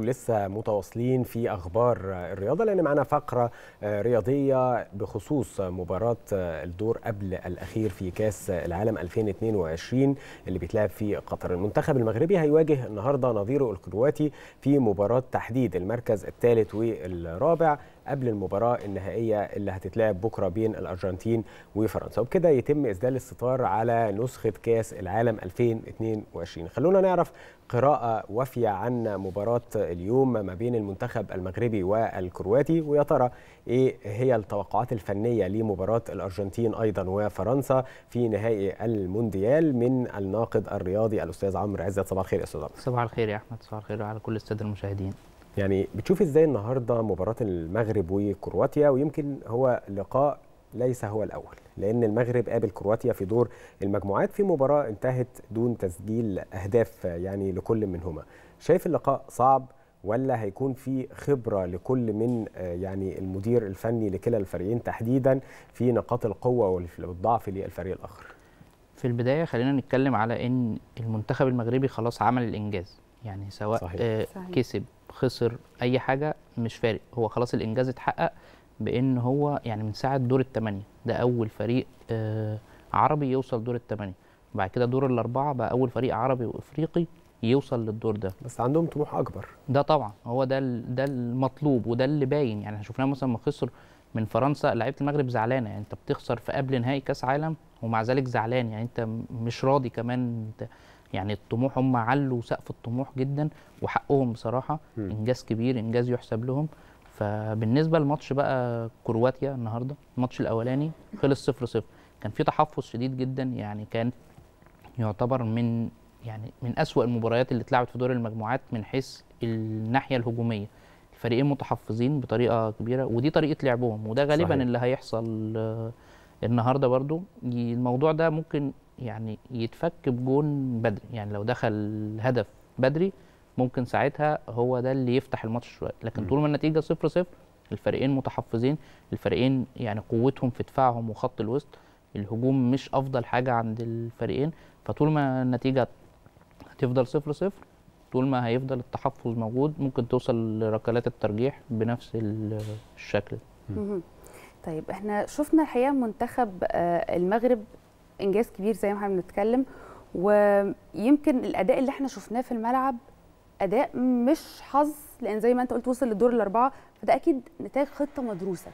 لسه متواصلين في اخبار الرياضه لان معنا فقره رياضيه بخصوص مباراه الدور قبل الاخير في كاس العالم 2022 اللي بيتلعب في قطر المنتخب المغربي هيواجه النهارده نظيره الكرواتي في مباراه تحديد المركز الثالث والرابع قبل المباراه النهائيه اللي هتتلعب بكره بين الارجنتين وفرنسا وبكده يتم اسدال الستار على نسخه كاس العالم 2022 خلونا نعرف قراءه وافيه عن مباراه اليوم ما بين المنتخب المغربي والكرواتي ويا ترى ايه هي التوقعات الفنيه لمباراه الارجنتين ايضا وفرنسا في نهائي المونديال من الناقد الرياضي الاستاذ عمرو عزت صباح الخير يا استاذ عمرو صباح الخير يا احمد صباح الخير على كل الساده المشاهدين يعني بتشوف ازاي النهارده مباراه المغرب وكرواتيا ويمكن هو لقاء ليس هو الاول لان المغرب قابل كرواتيا في دور المجموعات في مباراه انتهت دون تسجيل اهداف يعني لكل منهما شايف اللقاء صعب ولا هيكون في خبره لكل من آه، يعني المدير الفني لكلا الفريقين تحديدا في نقاط القوه والضعف للفريق الاخر في البدايه خلينا نتكلم على ان المنتخب المغربي خلاص عمل الانجاز يعني سواء صحيح. آه كسب خسر اي حاجه مش فارق هو خلاص الانجاز اتحقق بان هو يعني من ساعه دور الثمانيه ده اول فريق آه عربي يوصل دور الثمانيه بعد كده دور الاربعه بقى اول فريق عربي وافريقي يوصل للدور ده بس عندهم طموح اكبر ده طبعا هو ده ده المطلوب وده اللي باين يعني شفناه مثلا ما خسر من فرنسا لعيبه المغرب زعلانه يعني انت بتخسر في قبل نهائي كاس عالم ومع ذلك زعلان يعني انت مش راضي كمان انت يعني الطموح هم علوا سقف الطموح جدا وحقهم بصراحه م. انجاز كبير انجاز يحسب لهم فبالنسبه لماتش بقى كرواتيا النهارده الماتش الاولاني خلص 0 0 كان في تحفظ شديد جدا يعني كان يعتبر من يعني من أسوأ المباريات اللي اتلعبت في دور المجموعات من حيث الناحيه الهجوميه الفريقين متحفظين بطريقه كبيره ودي طريقه لعبهم وده غالبا صحيح. اللي هيحصل آه، النهارده برضو الموضوع ده ممكن يعني يتفك بجون بدري يعني لو دخل هدف بدري ممكن ساعتها هو ده اللي يفتح الماتش شويه لكن طول ما النتيجه 0 0 الفريقين متحفظين الفريقين يعني قوتهم في دفاعهم وخط الوسط الهجوم مش افضل حاجه عند الفريقين فطول ما النتيجه هتفضل 0 0 طول ما هيفضل التحفظ موجود ممكن توصل لركلات الترجيح بنفس الشكل طيب احنا شفنا الحقيقه منتخب آه، المغرب انجاز كبير زي ما احنا بنتكلم ويمكن الاداء اللي احنا شفناه في الملعب اداء مش حظ لان زي ما انت قلت وصل للدور الاربعه فده اكيد نتاج خطه مدروسه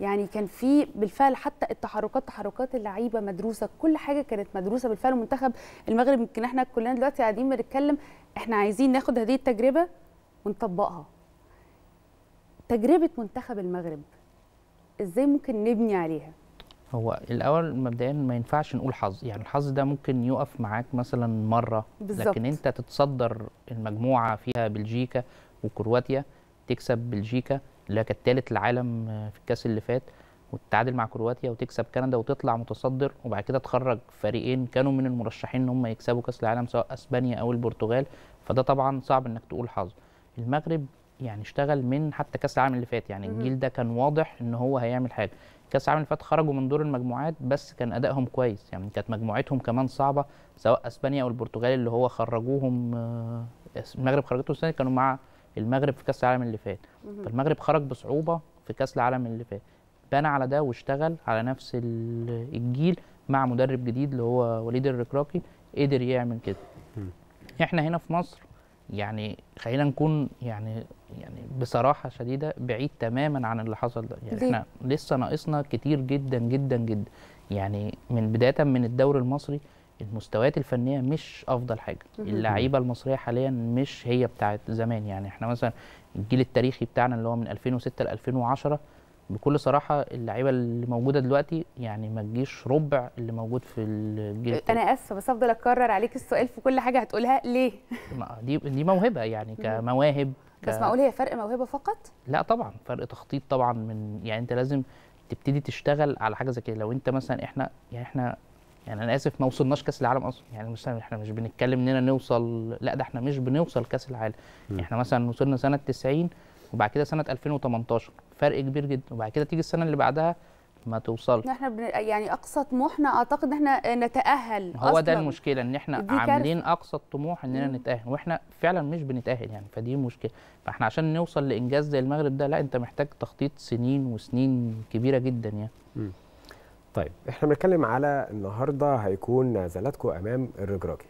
يعني كان في بالفعل حتى التحركات تحركات اللعيبه مدروسه كل حاجه كانت مدروسه بالفعل ومنتخب المغرب يمكن احنا كلنا دلوقتي قاعدين بنتكلم احنا عايزين ناخد هذه التجربه ونطبقها تجربه منتخب المغرب ازاي ممكن نبني عليها هو الاول مبدئيا ما ينفعش نقول حظ يعني الحظ ده ممكن يقف معاك مثلا مره بالزبط. لكن انت تتصدر المجموعه فيها بلجيكا وكرواتيا تكسب بلجيكا اللي كانت ثالث العالم في الكاس اللي فات وتتعادل مع كرواتيا وتكسب كندا وتطلع متصدر وبعد كده تخرج فريقين كانوا من المرشحين ان هم يكسبوا كاس العالم سواء اسبانيا او البرتغال فده طبعا صعب انك تقول حظ المغرب يعني اشتغل من حتى كاس العالم اللي فات يعني الجيل ده كان واضح ان هو هيعمل حاجه كاس العالم اللي فات خرجوا من دور المجموعات بس كان ادائهم كويس يعني كانت مجموعتهم كمان صعبه سواء اسبانيا او البرتغال اللي هو خرجوهم آه، المغرب خرجته السنه كانوا مع المغرب في كاس العالم اللي فات فالمغرب خرج بصعوبه في كاس العالم اللي فات بنى على ده واشتغل على نفس الجيل مع مدرب جديد اللي هو وليد الركراكي قدر يعمل كده احنا هنا في مصر يعني خلينا نكون يعني يعني بصراحه شديده بعيد تماما عن اللي حصل ده يعني احنا لسه ناقصنا كتير جدا جدا جدا يعني من بدايه من الدوري المصري المستويات الفنيه مش افضل حاجه اللعيبه المصريه حاليا مش هي بتاعت زمان يعني احنا مثلا الجيل التاريخي بتاعنا اللي هو من 2006 ل 2010 بكل صراحه اللعيبه اللي موجوده دلوقتي يعني ما تجيش ربع اللي موجود في الجيل انا اسفه بس افضل اكرر عليك السؤال في كل حاجه هتقولها ليه دي دي موهبه يعني كمواهب ك... بس معقول هي فرق موهبه فقط لا طبعا فرق تخطيط طبعا من يعني انت لازم تبتدي تشتغل على حاجه زي كده لو انت مثلا احنا يعني احنا يعني انا اسف ما وصلناش كاس العالم اصلا يعني مثلا احنا مش بنتكلم اننا نوصل لا ده احنا مش بنوصل كاس العالم م. احنا مثلا وصلنا سنه 90 وبعد كده سنه 2018 فرق كبير جدا وبعد كده تيجي السنه اللي بعدها ما توصلش احنا بن... يعني اقصى طموحنا اعتقد ان احنا آه، نتاهل هو أصلاً. ده المشكله ان احنا عاملين كارف. اقصى الطموح اننا نتاهل واحنا فعلا مش بنتاهل يعني فدي مشكله فاحنا عشان نوصل لانجاز زي المغرب ده لا انت محتاج تخطيط سنين وسنين كبيره جدا يعني م. طيب احنا بنتكلم على النهارده هيكون نزلاتكم امام الرجراجي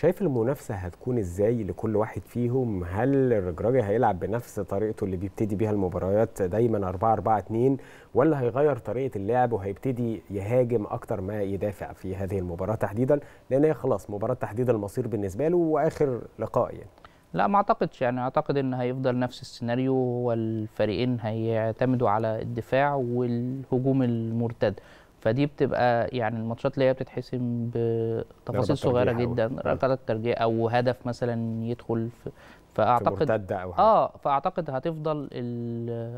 شايف المنافسه هتكون ازاي لكل واحد فيهم هل الرجراجي هيلعب بنفس طريقته اللي بيبتدي بيها المباريات دايما 4 4 2 ولا هيغير طريقه اللعب وهيبتدي يهاجم اكتر ما يدافع في هذه المباراه تحديدا لان هي خلاص مباراه تحديد المصير بالنسبه له واخر لقاء يعني لا ما اعتقدش يعني اعتقد ان هيفضل نفس السيناريو والفريقين هيعتمدوا على الدفاع والهجوم المرتد فدي بتبقى يعني الماتشات اللي هي بتتحسم بتفاصيل صغيره جدا ركله أيوة. ترجيح او هدف مثلا يدخل في فاعتقد أو حاجة. اه فاعتقد هتفضل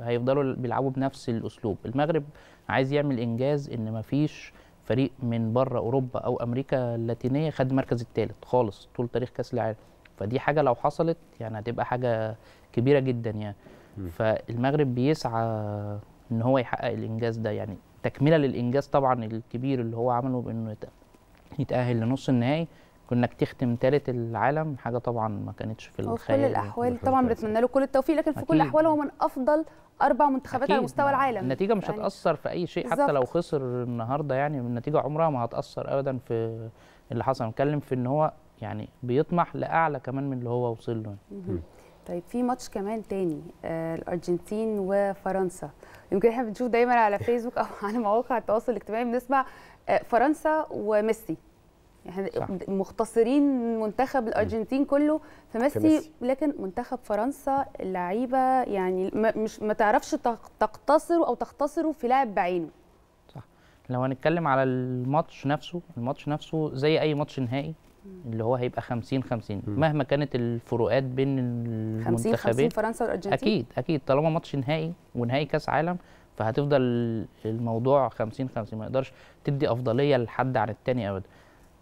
هيفضلوا بيلعبوا بنفس الاسلوب المغرب عايز يعمل انجاز ان مفيش فريق من بره اوروبا او امريكا اللاتينيه خد المركز الثالث خالص طول تاريخ كاس العالم فدي حاجه لو حصلت يعني هتبقى حاجه كبيره جدا يعني م. فالمغرب بيسعى ان هو يحقق الانجاز ده يعني تكمله للانجاز طبعا الكبير اللي هو عمله بانه يتاهل لنص النهائي كانك تختم ثالث العالم حاجه طبعا ما كانتش في الخيال يعني، في كل الاحوال طبعا بنتمنى له كل التوفيق لكن في كل الاحوال هو من افضل اربع منتخبات على مستوى العالم النتيجه مش يعني هتاثر في اي شيء بالزبط. حتى لو خسر النهارده يعني النتيجه عمرها ما هتاثر ابدا في اللي حصل نتكلم في ان هو يعني بيطمح لاعلى كمان من اللي هو وصل له يعني. طيب في ماتش كمان تاني آه الارجنتين وفرنسا يمكن احنا بنشوف دايما على فيسبوك او على مواقع التواصل الاجتماعي بنسمع آه فرنسا وميسي احنا مختصرين منتخب الارجنتين كله في ميسي لكن منتخب فرنسا اللعيبه يعني ما مش ما تعرفش تقتصر او تختصر في لاعب بعينه صح لو هنتكلم على الماتش نفسه الماتش نفسه زي اي ماتش نهائي اللي هو هيبقى 50 50 مهما كانت الفروقات بين المنتخبين 50 50 فرنسا والارجنتين اكيد اكيد طالما ماتش نهائي ونهائي كاس عالم فهتفضل الموضوع 50 50 ما يقدرش تدي افضليه لحد عن الثاني ابدا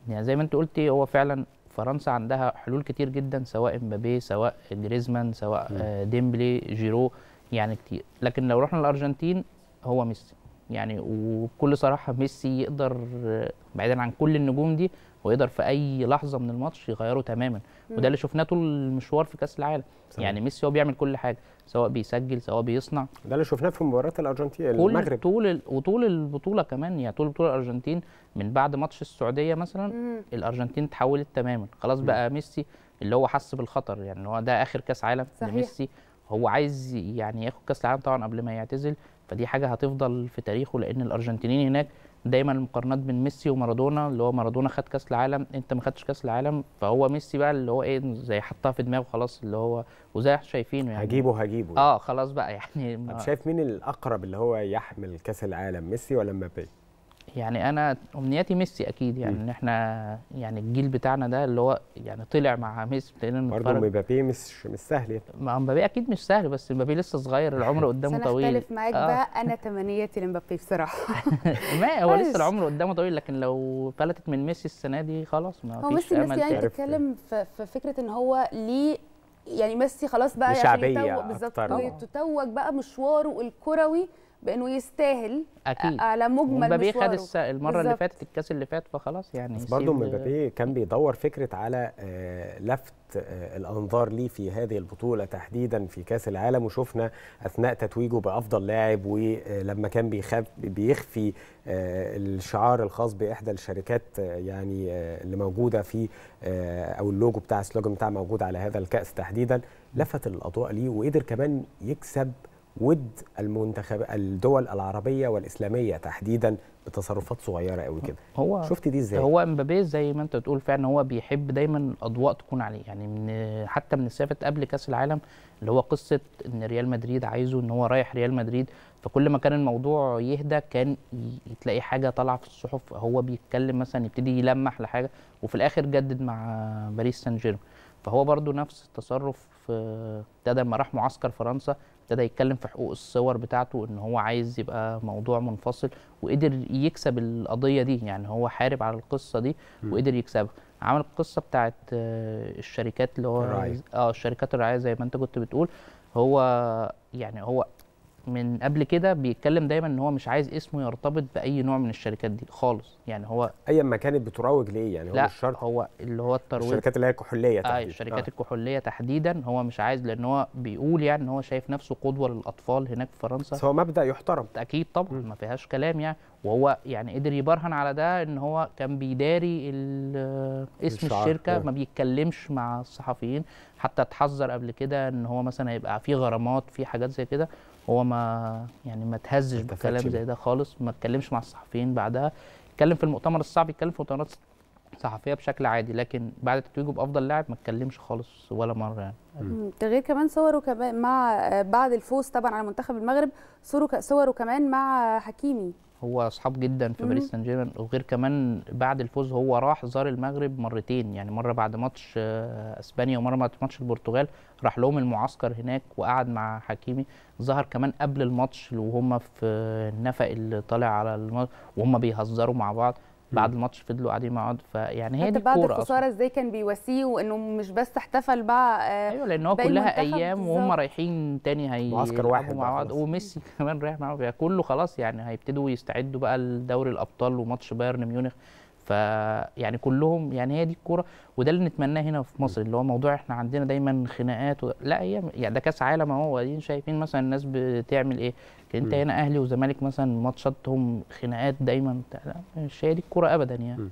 يعني زي ما انت قلتي هو فعلا فرنسا عندها حلول كتير جدا سواء مبابي سواء جريزمان سواء آه، ديمبلي جيرو يعني كتير لكن لو رحنا الارجنتين هو ميسي يعني وبكل صراحه ميسي يقدر آه، بعيدا عن كل النجوم دي ويقدر في اي لحظه من الماتش يغيره تماما وده اللي شفناه طول المشوار في كاس العالم صحيح. يعني ميسي هو بيعمل كل حاجه سواء بيسجل سواء بيصنع ده اللي شفناه في مباراه الارجنتين المغرب طول وطول البطوله كمان يعني طول بطوله الارجنتين من بعد ماتش السعوديه مثلا مم. الارجنتين تحولت تماما خلاص بقى مم. ميسي اللي هو حس بالخطر يعني هو ده اخر كاس عالم صحيح. لميسي هو عايز يعني ياخد كاس العالم طبعا قبل ما يعتزل فدي حاجه هتفضل في تاريخه لان الارجنتينيين هناك دايما المقارنات بين ميسي ومارادونا اللي هو مارادونا خد كاس العالم انت ما خدتش كاس العالم فهو ميسي بقى اللي هو ايه زي حطها في دماغه خلاص اللي هو وزي شايفينه يعني هجيبه هجيبه اه خلاص بقى يعني ما... شايف مين الاقرب اللي هو يحمل كاس العالم ميسي ولا مبابي يعني انا امنياتي ميسي اكيد يعني ان احنا يعني الجيل بتاعنا ده اللي هو يعني طلع مع ميسي ابتدينا برضه مبابي مش مش سهل يعني ما مبابي اكيد مش سهل بس مبابي لسه صغير العمر قدامه طويل انا اختلف معاك آه. بقى انا تمنياتي لمبابي بصراحه ما هو لسه العمر قدامه طويل لكن لو فلتت من ميسي السنه دي خلاص ما هو ميسي ميسي يعني بيتكلم في فكره ان هو ليه يعني ميسي خلاص بقى يعني شعبيه بالظبط وتتوج بقى مشواره الكروي بانه يستاهل آه، أكيد. على مجمل مبابي خد المره بالزبط. اللي فاتت الكاس اللي فات فخلاص يعني بس برضه مبابي كان بيدور فكره على آه، لفت آه، الانظار ليه في هذه البطوله تحديدا في كاس العالم وشفنا اثناء تتويجه بافضل لاعب ولما كان بيخف بيخفي الشعار الخاص باحدى الشركات يعني اللي موجوده في او اللوجو بتاع السلوجن بتاع موجود على هذا الكاس تحديدا لفت الاضواء ليه وقدر كمان يكسب ود المنتخب الدول العربيه والاسلاميه تحديدا بتصرفات صغيره قوي كده هو شفت دي ازاي هو امبابي زي ما انت بتقول فعلا هو بيحب دايما الاضواء تكون عليه يعني من حتى من سافت قبل كاس العالم اللي هو قصه ان ريال مدريد عايزه ان هو رايح ريال مدريد فكل ما كان الموضوع يهدى كان تلاقي حاجه طالعه في الصحف هو بيتكلم مثلا يبتدي يلمح لحاجه وفي الاخر جدد مع باريس سان جيرمان فهو برضو نفس التصرف ابتدى لما راح معسكر فرنسا ابتدى يتكلم في حقوق الصور بتاعته ان هو عايز يبقى موضوع منفصل وقدر يكسب القضيه دي يعني هو حارب على القصه دي وقدر يكسبها عمل القصه بتاعت آه، الشركات اللي هو اه الشركات الرعايه زي ما انت كنت بتقول هو يعني هو من قبل كده بيتكلم دايما ان هو مش عايز اسمه يرتبط باي نوع من الشركات دي خالص يعني هو ايا ما كانت بتروج ليه يعني هو لا مش شرط هو اللي هو الترويج الشركات اللي هي الكحوليه آه، تحديدا آه الشركات آه. الكحوليه تحديدا هو مش عايز لان هو بيقول يعني ان هو شايف نفسه قدوه للاطفال هناك في فرنسا بس هو مبدا يحترم اكيد طبعا ما فيهاش كلام يعني وهو يعني قدر يبرهن على ده ان هو كان بيداري اسم الشركه آه. ما بيتكلمش مع الصحفيين حتى اتحذر قبل كده ان هو مثلا هيبقى في غرامات في حاجات زي كده هو ما يعني ما تهزش بكلام زي ده خالص ما اتكلمش مع الصحفيين بعدها اتكلم في المؤتمر الصحفي اتكلم في مؤتمرات صحفيه بشكل عادي لكن بعد تتويجه بافضل لاعب ما اتكلمش خالص ولا مره يعني تغيير كمان صوره كمان مع آه، بعد الفوز طبعا على منتخب المغرب صوره صوره كمان مع حكيمي هو اصحاب جدا في باريس سان جيرمان وغير كمان بعد الفوز هو راح زار المغرب مرتين يعني مره بعد ماتش آه، اسبانيا ومره بعد ماتش البرتغال راح لهم المعسكر هناك وقعد مع حكيمي ظهر كمان قبل الماتش وهم في النفق اللي طالع على وهم بيهزروا مع بعض بعد الماتش فضلوا قاعدين مع بعض فيعني هي دي الكوره بعد الخساره ازاي كان بيواسيه وانه مش بس احتفل بقى آه، ايوه لان هو كلها ايام وهم رايحين تاني هي معسكر واحد مع بعض وميسي كمان رايح معاهم يعني كله خلاص يعني هيبتدوا يستعدوا بقى لدوري الابطال وماتش بايرن ميونخ فيعني كلهم يعني هي دي الكوره وده اللي نتمناه هنا في مصر اللي هو موضوع احنا عندنا دايما خناقات و... لا هي يعني ده كاس عالم اهو وبعدين شايفين مثلا الناس بتعمل ايه انت هنا اهلي وزمالك مثلا ماتشاتهم خناقات دايما مش هي دي الكوره ابدا يعني